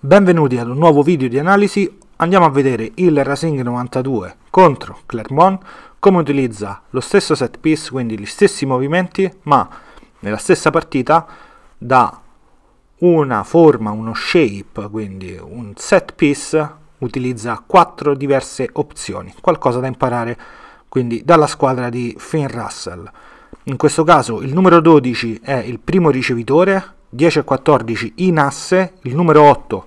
Benvenuti ad un nuovo video di analisi, andiamo a vedere il Racing 92 contro Clermont, come utilizza lo stesso set piece, quindi gli stessi movimenti, ma nella stessa partita da una forma, uno shape, quindi un set piece, utilizza quattro diverse opzioni, qualcosa da imparare quindi dalla squadra di Finn Russell. In questo caso il numero 12 è il primo ricevitore, 10 e 14 in asse, il numero 8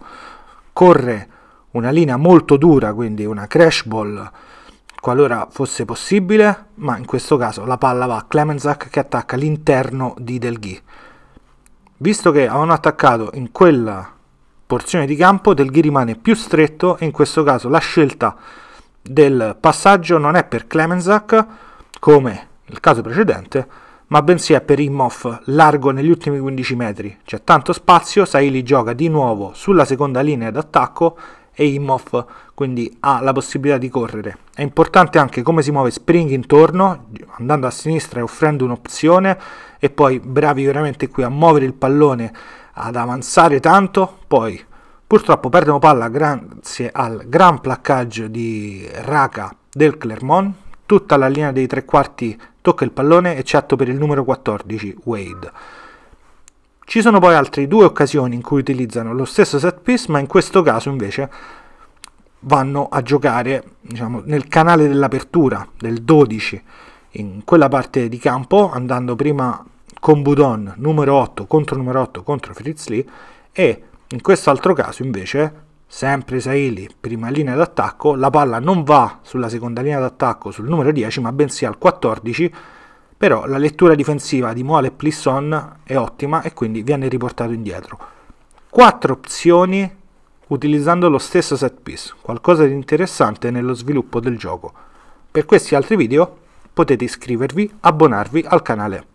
corre una linea molto dura, quindi una crash ball qualora fosse possibile, ma in questo caso la palla va a Clemenzak che attacca l'interno di Delghi. Visto che avevano attaccato in quella porzione di campo, Delghi rimane più stretto e in questo caso la scelta del passaggio non è per Clemenzak come nel caso precedente, ma bensì è per Imhoff largo negli ultimi 15 metri. C'è tanto spazio, Saili gioca di nuovo sulla seconda linea d'attacco e Imhoff quindi ha la possibilità di correre. È importante anche come si muove Spring intorno, andando a sinistra e offrendo un'opzione e poi bravi veramente qui a muovere il pallone, ad avanzare tanto, poi purtroppo perdono palla grazie al gran placcaggio di Raka del Clermont, tutta la linea dei tre quarti Tocca il pallone eccetto per il numero 14, Wade. Ci sono poi altre due occasioni in cui utilizzano lo stesso set piece, ma in questo caso invece vanno a giocare diciamo, nel canale dell'apertura del 12, in quella parte di campo, andando prima con Budon numero 8 contro numero 8 contro Fritz Lee e in quest'altro caso invece sempre Saeli, prima linea d'attacco, la palla non va sulla seconda linea d'attacco sul numero 10, ma bensì al 14. Però la lettura difensiva di Moale Plisson è ottima e quindi viene riportato indietro. Quattro opzioni utilizzando lo stesso set piece, qualcosa di interessante nello sviluppo del gioco. Per questi altri video potete iscrivervi, abbonarvi al canale.